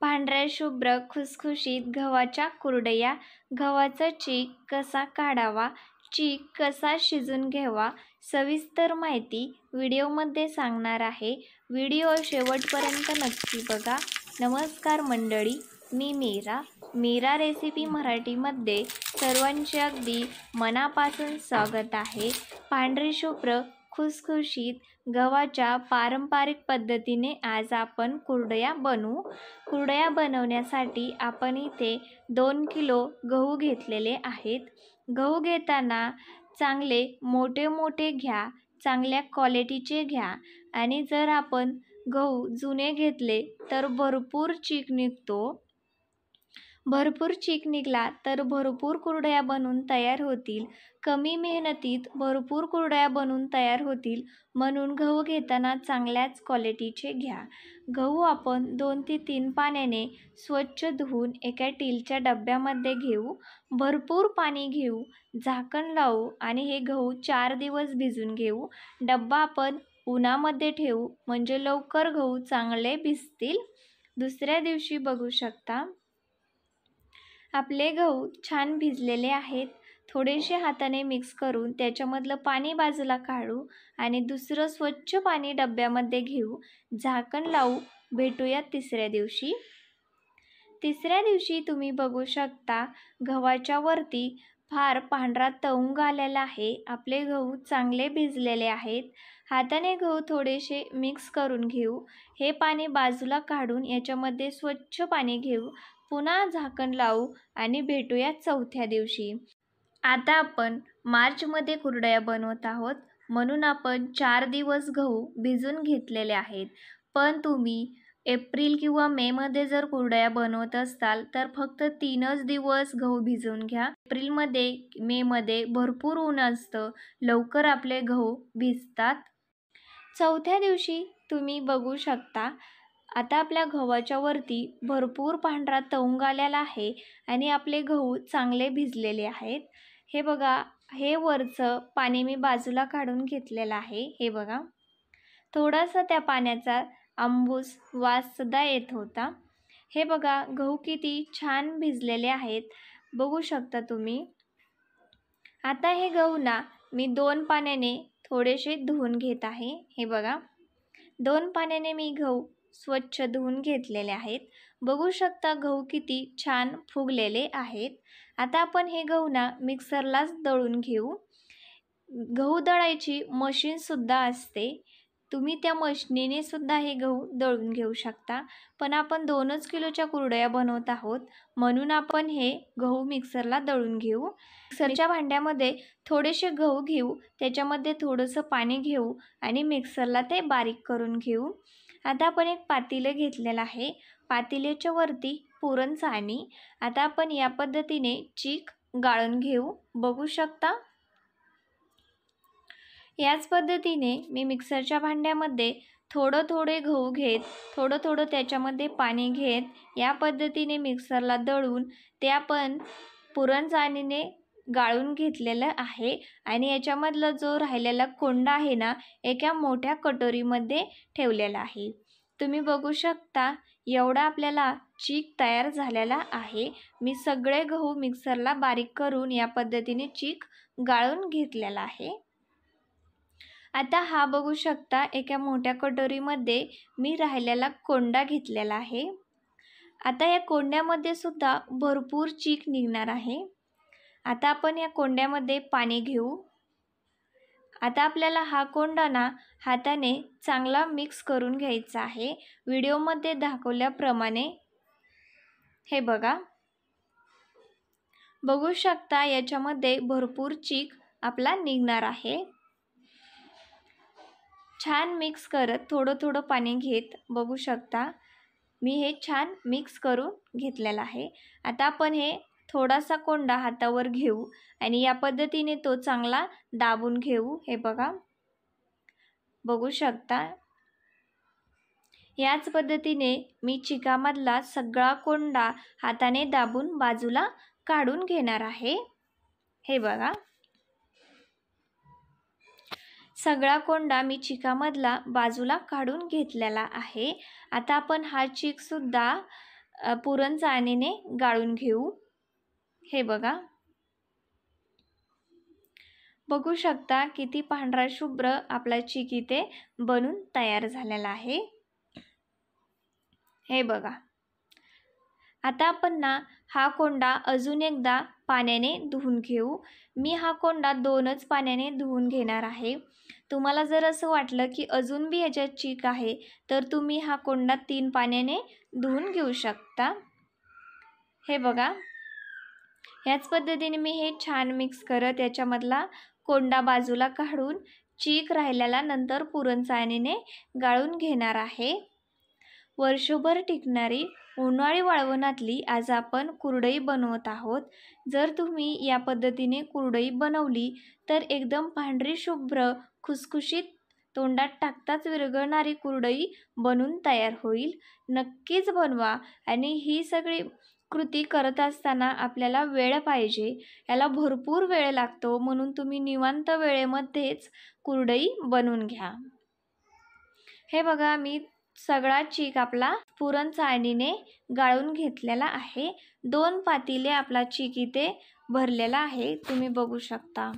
पांढऱ्या शुभ्र खुसखुशीत गव्हाच्या कुरडया गव्हाचा चीक कसा काढावा चीक कसा शिजून घ्यावा सविस्तर माहिती व्हिडिओमध्ये सांगणार आहे व्हिडिओ शेवटपर्यंत नक्की बघा नमस्कार मंडळी मी मीरा मीरा रेसिपी मराठीमध्ये सर्वांचे अगदी मनापासून स्वागत आहे पांढरी शुभ्र खुसखुशीत गव्हाच्या पारंपरिक पद्धतीने आज आपण कुरडया बनवू कुरडया बनवण्यासाठी आपण इथे दोन किलो गहू घेतलेले आहेत गहू घेताना चांगले मोठे मोठे घ्या चांगल्या क्वालिटीचे घ्या आणि जर आपण गहू जुने घेतले तर भरपूर चीक निघतो भरपूर चीक निघाला तर भरपूर कुरडया बनून तयार होतील कमी मेहनतीत भरपूर कुरडया बनून तयार होतील म्हणून गहू घेताना चांगल्याच क्वालिटीचे घ्या गहू आपण दोन ते तीन पाण्याने स्वच्छ धुवून एका टीलच्या डब्यामध्ये घेऊ भरपूर पाणी घेऊ झाकण लावू आणि हे गहू चार दिवस भिजून घेऊ डब्बा आपण उन्हामध्ये ठेवू म्हणजे लवकर गहू चांगले भिजतील दुसऱ्या दिवशी बघू शकता आपले गहू छान भिजलेले आहेत थोडेसे हाताने मिक्स करून त्याच्यामधलं पाणी बाजूला काढू आणि दुसरं स्वच्छ पाणी डब्यामध्ये घेऊ झाकण लावू भेटूयात तिसऱ्या दिवशी तिसऱ्या दिवशी तुम्ही बघू शकता गव्हाच्या वरती फार पांढरा तवंग आलेला आहे आपले गहू चांगले भिजलेले आहेत हाताने गहू थोडेसे मिक्स करून घेऊ हे पाणी बाजूला काढून याच्यामध्ये स्वच्छ पाणी घेऊ पुन्हा झाकण लावू आणि भेटूया चौथ्या दिवशी आता आपण मार्चमध्ये कुरडया बनवत आहोत म्हणून आपण चार दिवस गहू भिजून घेतलेले आहेत पण तुम्ही एप्रिल किंवा मेमध्ये जर कुरडया बनवत असाल तर फक्त तीनच दिवस गहू भिजवून घ्या एप्रिलमध्ये मेमध्ये भरपूर ऊन असतं लवकर आपले गहू भिजतात चौथ्या दिवशी तुम्ही बघू शकता आता आपल्या गव्हाच्या वरती भरपूर पांढरा तवंग आलेला आहे आणि आपले गहू चांगले भिजलेले आहेत हे बघा हे वरचं पाणी मी बाजूला काढून घेतलेलं आहे हे बघा थोडासा त्या पाण्याचा आंबूस वाससुद्धा येत होता हे बघा गहू किती छान भिजलेले आहेत बघू शकता तुम्ही आता हे गहू ना मी दोन पाण्याने थोडेसे धुवून घेत आहे हे बघा दोन पाण्याने मी गहू स्वच्छ धुवून घेतलेले आहेत बघू शकता गहू किती छान फुगलेले आहेत आता आपण हे गहू ना मिक्सरलाच दळून घेऊ गहू दळायची मशीनसुद्धा असते तुम्ही त्या मशनीने सुद्धा हे गहू दळून घेऊ शकता पण आपण दोनच किलोच्या कुरडया बनवत आहोत म्हणून आपण हे गहू मिक्सरला दळून घेऊ मिक्सरच्या भांड्यामध्ये थोडेसे गहू घेऊ त्याच्यामध्ये थोडंसं पाणी घेऊ आणि मिक्सरला ते बारीक करून घेऊ आता आपण एक पातेलं घेतलेलं आहे पातिलेच्या वरती पुरण चाळणी आता आपण या पद्धतीने चीक गाळून घेऊ बघू शकता याच पद्धतीने मी मिक्सरच्या भांड्यामध्ये थोडं थोडे गहू घेत थोडं थोडं त्याच्यामध्ये पाणी घेत या पद्धतीने मिक्सरला दळून ते आपण पुरणचाणीने गाळून घेतलेलं आहे आणि याच्यामधलं जो राहिलेला कोंडा आहे ना एका मोठ्या कटोरीमध्ये ठेवलेला आहे तुम्ही बघू शकता एवढा आपल्याला चीक तयार झालेला आहे मी सगळे गहू मिक्सरला बारीक करून या पद्धतीने चीक गाळून घेतलेला आहे आता हा बघू शकता एका मोठ्या कटोरीमध्ये मी राहिलेला कोंडा घेतलेला आहे आता या कोंड्यामध्ये सुद्धा भरपूर चीक निघणार आहे आता आपण या कोंड्यामध्ये पाणी घेऊ आता आपल्याला हा कोंडा ना हाताने चांगला मिक्स करून घ्यायचा आहे व्हिडिओमध्ये दाखवल्याप्रमाणे हे बघा बघू शकता याच्यामध्ये भरपूर चीक आपला निघणार आहे छान मिक्स करत थोडं थोडं पाणी घेत बघू शकता मी हे छान मिक्स करून घेतलेलं आहे आता आपण हे थोडासा कोंडा हातावर घेऊ आणि या पद्धतीने तो चांगला दाबून घेऊ हे बघा बघू शकता याच पद्धतीने मी चिकामधला सगळा कोंडा हाताने दाबून बाजूला काढून घेणार आहे हे बघा सगळा कोंडा मी चिकामधला बाजूला काढून घेतलेला आहे आता आपण हा चिकसुद्धा पुरण गाळून घेऊ हे बघा बघू शकता किती पांढरा शुभ्र आपला चीक इथे बनून तयार झालेला आहे हे बघा आता आपण ना हा कोंडा अजून एकदा पाण्याने धुवून घेऊ मी हा कोंडा दोनच पाण्याने धुवून घेणार आहे तुम्हाला जर असं वाटलं की अजून बी ह्याच्यात चीक आहे तर तुम्ही हा कोंडा तीन पाण्याने धुवून घेऊ शकता हे बघा याच पद्धतीने मी हे छान मिक्स करत याच्यामधला कोंडा बाजूला काढून चीक राहिलेला नंतर पुरणचायणीने गाळून घेणार आहे वर्षभर टिकणारी उन्हाळी वाळवणातली आज आपण कुरडई बनवत आहोत जर तुम्ही या पद्धतीने कुरडई बनवली तर एकदम पांढरी शुभ्र खुसखुशीत तोंडात टाकताच विरघळणारी कुरडई बनून तयार होईल नक्कीच बनवा आणि ही सगळी कृती करत असताना आपल्याला वेळ पाहिजे याला भरपूर वेळ लागतो म्हणून तुम्ही निवांत वेळेमध्येच कुरडई बनवून घ्या हे बघा मी सगळा चीक आपला पुरण चाळणीने गाळून घेतलेला आहे दोन पातीले आपला चीक इथे भरलेला आहे तुम्ही बघू शकता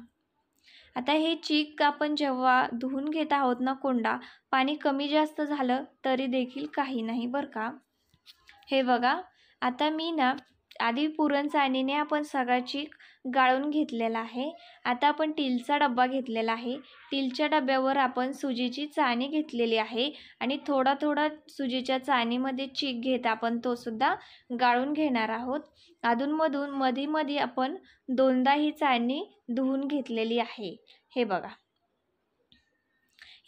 आता हे चीक आपण जेव्हा धुवून घेत आहोत ना कोंडा पाणी कमी जास्त झालं तरी देखील काही नाही बरं का हे बघा आता मी ना आधी पुरण चाणीने आपण सगळा चीक गाळून घेतलेला आहे आता आपण टीलचा डब्बा घेतलेला आहे टीलच्या डब्यावर आपण सुजीची चाणी घेतलेली आहे आणि थोडा थोडा सुजीच्या चाणीमध्ये चीक घेत आपण तो सुद्धा गाळून घेणार आहोत अधूनमधून मधीमधी आपण दोनदा ही चाणी धुवून घेतलेली आहे हे बघा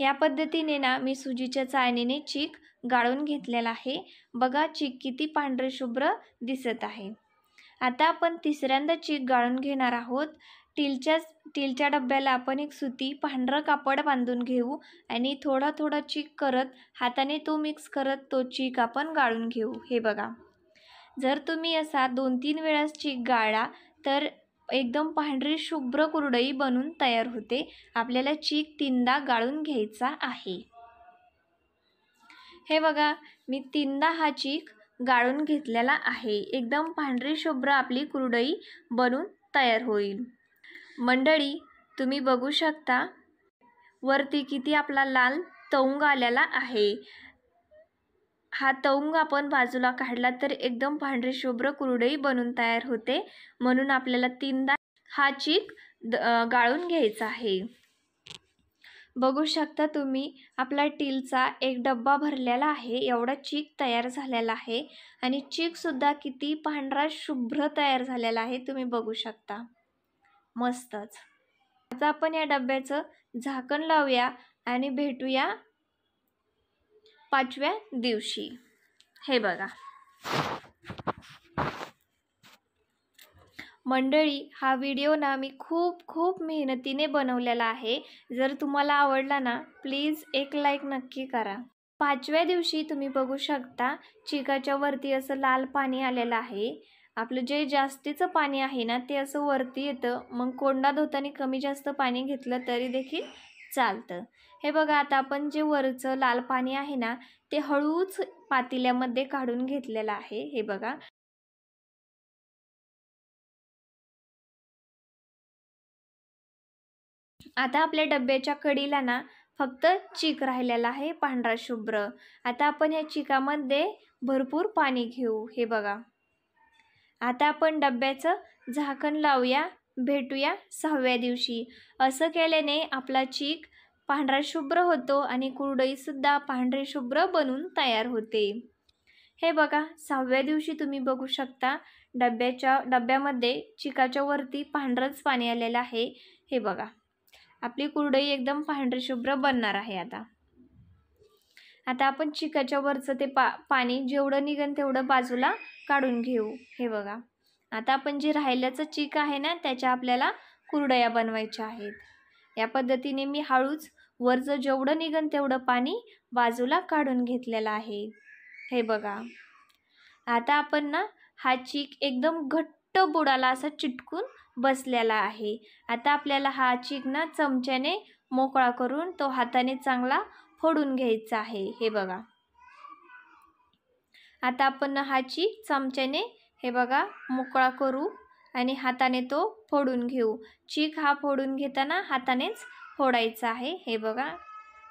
या पद्धतीने ना मी सुजीच्या चाळणीने चीक गाळून घेतलेला आहे बघा चीक किती पांढरे शुभ्र दिसत आहे आता आपण तिसऱ्यांदा चीक गाळून घेणार आहोत टीलच्या टीलच्या डब्याला आपण एक सुती पांढरं कापड बांधून घेऊ आणि थोडा थोडा चीक करत हाताने तो मिक्स करत तो चीक आपण गाळून घेऊ हे बघा जर तुम्ही असा दोन तीन वेळास चीक गाळला तर एकदम पांढरी शुभ्र कुरडई बनून तयार होते आपल्याला चीक तीनदा गाळून घ्यायचा आहे हे बघा मी तीनदा हा चीक गाळून घेतलेला आहे एकदम पांढरी शुभ्र आपली कुरडई बनून तयार होईल मंडळी तुम्ही बघू शकता वरती किती आपला लाल तौंग आलेला आहे हा तवंग आपण बाजूला काढला तर एकदम पांढरे शुभ्र कुरडई बनून तयार होते म्हणून आपल्याला तीनदा हा चीक गाळून घ्यायचा आहे बघू शकता तुम्ही आपला टीलचा एक डब्बा भरलेला आहे एवढा चीक तयार झालेला आहे आणि चीकसुद्धा किती पांढरा शुभ्र तयार झालेला आहे तुम्ही बघू शकता मस्तच आता आपण या डब्याचं झाकण लावूया आणि भेटूया पाचव्या दिवशी हे बघा मंडळी हा व्हिडिओ ना मी खूप खूप मेहनतीने बनवलेला आहे जर तुम्हाला आवडला ना प्लीज एक लाईक नक्की करा पाचव्या दिवशी तुम्ही बघू शकता चिकाच्या वरती असं लाल पाणी आलेलं आहे आपलं जे जास्तीचं पाणी आहे ना ते असं वरती येतं मग कोंडा धोताने कमी जास्त पाणी घेतलं तरी देखील चालतं हे बघा आता आपण जे वरचं लाल पाणी आहे ना ते हळूच पातेल्यामध्ये काढून घेतलेलं आहे हे बघा आता आपल्या डब्याच्या कडीला ना फक्त चीक राहिलेला आहे पांढरा शुभ्र आता आपण या चिकामध्ये भरपूर पाणी घेऊ हे बघा आता आपण डब्याचं झाकण लावूया भेटूया सहाव्या दिवशी असं केल्याने आपला चीक पांढरा शुभ्र होतो आणि कुरडईसुद्धा पांढरे शुभ्र बनून तयार होते हे बघा सहाव्या दिवशी तुम्ही बघू शकता डब्याच्या डब्यामध्ये चिकाच्या वरती पांढरंच पाणी आलेलं आहे हे बघा आपली कुरडई एकदम पांढरे शुभ्र बनणार आहे आता आता आपण चिकाच्या वरचं ते पा पाणी जेवढं निघन तेवढं बाजूला काढून घेऊ हे बघा आता आपण जे राहिल्याचं चीक आहे ना त्याच्या आपल्याला कुरडया बनवायच्या आहेत या पद्धतीने मी हळूच वरचं जेवढं निघन तेवढं पाणी बाजूला काढून घेतलेलं आहे हे बघा आता आपण ना हा चीक एकदम घट्ट बुडाला असा चिटकून बसलेला आहे आता आपल्याला हा चीक ना चमच्याने मोकळा करून तो हाताने चांगला फोडून घ्यायचा आहे हे बघा आता आपण हा चीक चमच्याने हे बघा मोकळा करू आणि हाताने तो फोडून घेऊ चीक हा फोडून घेताना हातानेच फोडायचा आहे हे बघा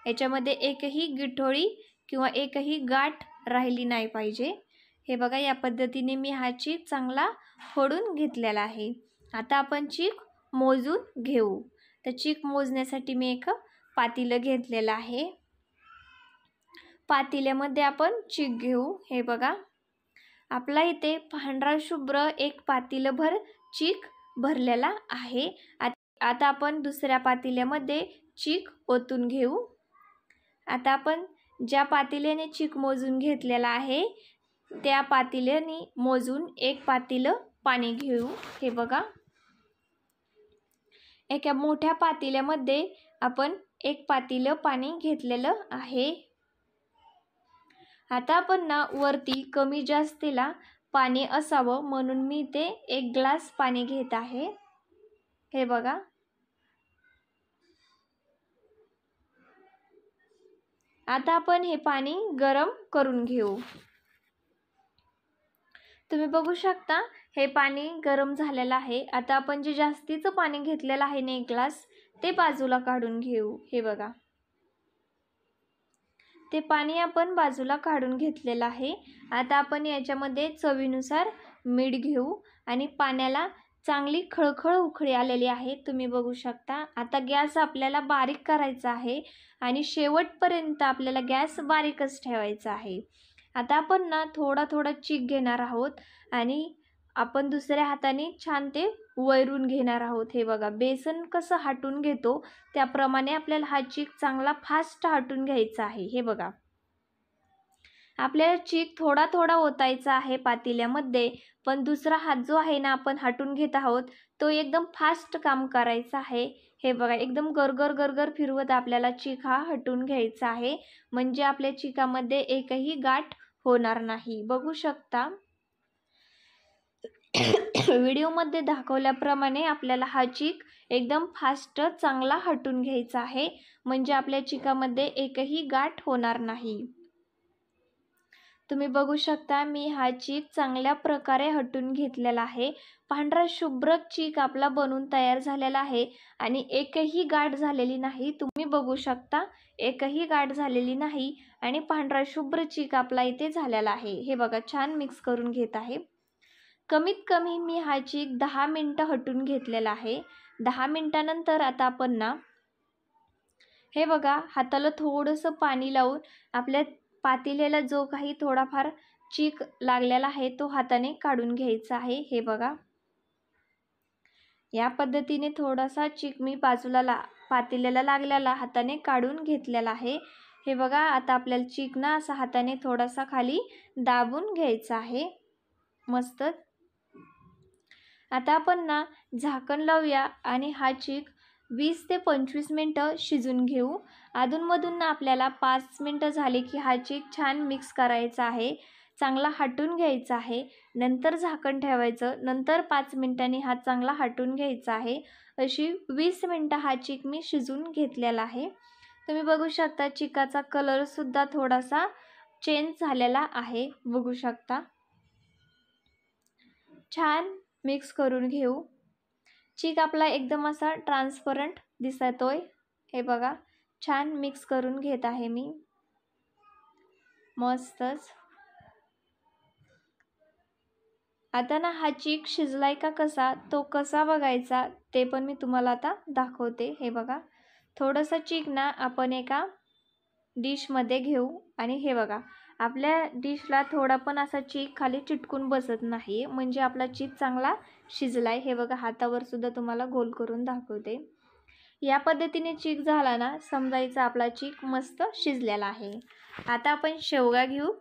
याच्यामध्ये एकही गिठोळी किंवा एकही गाठ राहिली नाही पाहिजे हे बघा या पद्धतीने मी हा चीक चांगला फोडून घेतलेला आहे आता आपण चीक मोजून घेऊ तर चीक मोजण्यासाठी मी एक पातीलं घेतलेलं आहे पातील्यामध्ये आपण चीक घेऊ हे बघा आपला इथे पांढरा शुभ्र एक पातीलभर चीक भरलेला आहे आता आपण दुसऱ्या पातिल्यामध्ये चीक ओतून घेऊ आता आपण ज्या पातेल्याने चीक मोजून घेतलेला आहे त्या पातेल्याने मोजून एक पातील पाणी घेऊ हे बघा एका मोठ्या पातिल्यामध्ये आपण एक पातील पाणी घेतलेलं आहे आता आपण ना वरती कमी जास्तीला पाणी असावं म्हणून मी ते एक ग्लास पाणी घेत आहे हे बघा आता आपण हे पाणी गरम करून घेऊ तुम्ही बघू शकता हे पाणी गरम झालेलं आहे आता आपण जे जास्तीचं पाणी घेतलेलं आहे ना एक ग्लास ते बाजूला काढून घेऊ हे बघा ते पाणी आपण बाजूला काढून घेतलेलं आहे आता आपण याच्यामध्ये चवीनुसार मीठ घेऊ आणि पाण्याला चांगली खळखळ उखळी आलेली आहे तुम्ही बघू शकता आता गॅस आपल्याला बारीक करायचा आहे आणि शेवटपर्यंत आपल्याला गॅस बारीकच ठेवायचा आहे आता आपण ना थोडा थोडा चीक घेणार आहोत आणि आपण दुसऱ्या हाताने छान ते वैरून घेणार आहोत हे बघा बेसन कसं हाटून घेतो त्याप्रमाणे आपल्याला हा चीक चांगला फास्ट हाटून घ्यायचा आहे हे बघा आपल्याला चीक थोडा थोडा ओतायचा आहे पातेल्यामध्ये पण दुसरा हात जो आहे ना आपण हाटून घेत आहोत तो एकदम फास्ट काम करायचा आहे हे बघा एकदम गरगर गरगर फिरवत आपल्याला चीक हा हटून घ्यायचा आहे म्हणजे आपल्या चिकामध्ये एकही गाठ होणार नाही बघू शकता व्हिडिओमध्ये दाखवल्याप्रमाणे आपल्याला हा चीक एकदम फास्ट चांगला हटून घ्यायचा आहे म्हणजे आपल्या चिकामध्ये एकही गाठ होणार नाही तुम्ही बघू शकता मी हा चीक चांगल्या प्रकारे हटून घेतलेला आहे पांढरा शुभ्र चीक आपला बनून तयार झालेला आहे आणि एकही गाठ झालेली नाही तुम्ही बघू शकता एकही गाठ झालेली नाही आणि पांढरा शुभ्र चीक आपला इथे झालेला आहे हे बघा छान मिक्स करून घेत आहे कमीत कमी मी हा चीक दहा मिनटं हटून घेतलेला आहे दहा मिनटानंतर आता आपण ना हे बघा हाताला थोडंसं पाणी लावून आपल्या पातेल्याला जो काही थोडाफार चीक लागलेला आहे तो हाताने काढून घ्यायचा आहे हे बघा या पद्धतीने थोडासा चीक मी बाजूला ला पातेल्याला लागलेला हाताने काढून घेतलेला आहे हे बघा आता आपल्याला चीक ना असा हाताने थोडासा खाली दाबून घ्यायचा आहे मस्त आता आपण ना झाकण लावूया आणि हा चीक वीस ते पंचवीस मिनटं शिजून घेऊ अधूनमधून ना आपल्याला पाच मिनटं झाले की हा चीक छान मिक्स करायचा आहे चांगला हटून घ्यायचा आहे नंतर झाकण ठेवायचं नंतर पाच मिनटांनी हा चांगला हटून घ्यायचा आहे अशी वीस मिनटं हा चीक मी शिजून घेतलेला आहे तुम्ही बघू शकता चिकाचा कलरसुद्धा थोडासा चेंज झालेला आहे बघू शकता छान मिक्स करून घेऊ चीक आपला एकदम असा ट्रान्सपरंट दिसतो हे बघा छान मिक्स करून घेत आहे मी मस्तच आता ना हा चीक शिजलाय का कसा तो कसा बघायचा ते पण मी तुम्हाला आता दाखवते हे बघा थोडंसं चीक ना आपण एका डिशमध्ये घेऊ आणि हे बघा आपल्या डिशला थोडा पण असा चीक खाली चिटकून बसत नाही म्हणजे आपला चीक चांगला शिजला आहे हे बघा हातावर सुद्धा तुम्हाला गोल करून दाखवते या पद्धतीने चीक झाला ना समजायचा आपला चीक मस्त शिजलेला आहे आता आपण शेवगा घेऊ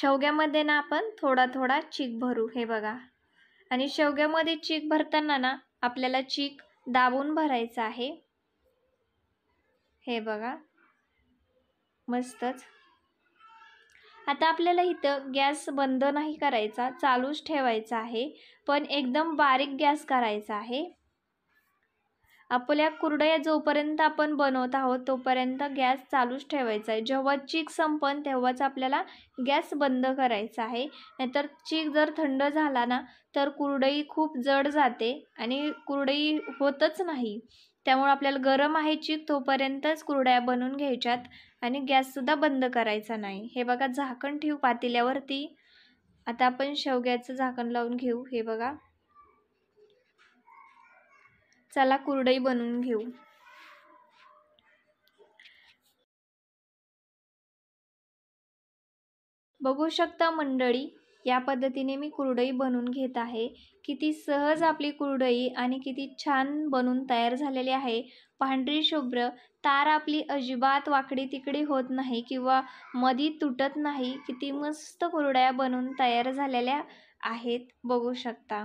शेवग्यामध्ये ना आपण थोडा थोडा चीक भरू हे बघा आणि शेवग्यामध्ये चीक भरताना ना आपल्याला चीक दाबून भरायचं आहे हे बघा मस्तच आता आपल्याला इथं गॅस बंद नाही करायचा चालूच ठेवायचा आहे पण एकदम बारीक गॅस करायचा आहे आपल्या कुरड्या जोपर्यंत आपण बनवत आहोत तोपर्यंत गॅस चालूच ठेवायचा आहे जेव्हा चीक संपन तेव्हाच आपल्याला गॅस बंद करायचा आहे नाहीतर चीक जर थंड झाला ना तर कुरडई खूप जड जाते आणि कुरडई होतच नाही त्यामुळे आपल्याला गरम आहे चीक तोपर्यंतच कुरड्या बनवून घ्यायच्यात आणि गॅससुद्धा बंद करायचा नाही हे बघा झाकण ठेवू पातेल्यावरती आता आपण शेवग्याचं झाकण लावून घेऊ हे बघा चला कुरडई बनवून घेऊ बघू शकता मंडळी या पद्धतीने मी कुरडई बनवून घेत आहे किती सहज आपली कुरडई आणि किती छान बनून तयार झालेली आहे पांढरी शुभ्र तार आपली अजिबात वाकडी तिकडी होत नाही किंवा मधी तुटत नाही किती मस्त कुरड्या बनवून तयार झालेल्या आहेत बघू शकता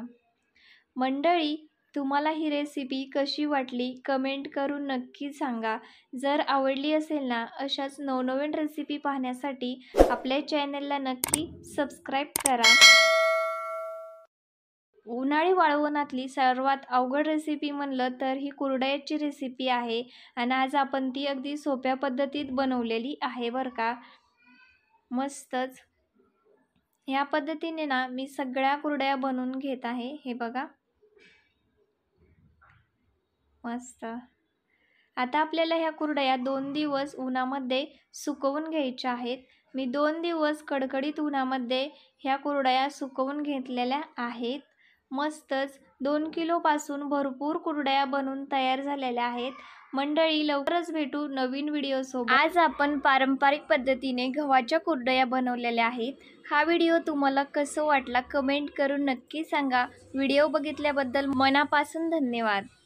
मंडळी तुम्हाला ही रेसिपी कशी वाटली कमेंट करून नक्की सांगा जर आवडली असेल ना अशाच नवनवीन रेसिपी पाहण्यासाठी आपल्या चॅनलला नक्की सबस्क्राईब करा उन्हाळी वाळवणातली सर्वात अवघड रेसिपी म्हणलं तर ही कुरडयाची रेसिपी आहे आणि आज आपण ती अगदी सोप्या पद्धतीत बनवलेली आहे बरं का मस्तच ह्या पद्धतीने ना मी सगळ्या कुरड्या बनवून घेत आहे हे बघा मस्त आता आपल्याला ह्या कुरडया दोन दिवस उन्हामध्ये सुकवून घ्यायच्या आहेत मी दोन दिवस कडकडीत उन्हामध्ये ह्या कुरडया सुकवून घेतलेल्या आहेत मस्तच दोन किलोपासून भरपूर कुरडया बनवून तयार झालेल्या आहेत मंडळी लवकरच भेटू नवीन व्हिडिओ व्हिडिओसोबत आज आपण पारंपरिक पद्धतीने गव्हाच्या कुरडया बनवलेल्या आहेत हा व्हिडिओ तुम्हाला कसं वाटला कमेंट करून नक्की सांगा व्हिडिओ बघितल्याबद्दल मनापासून धन्यवाद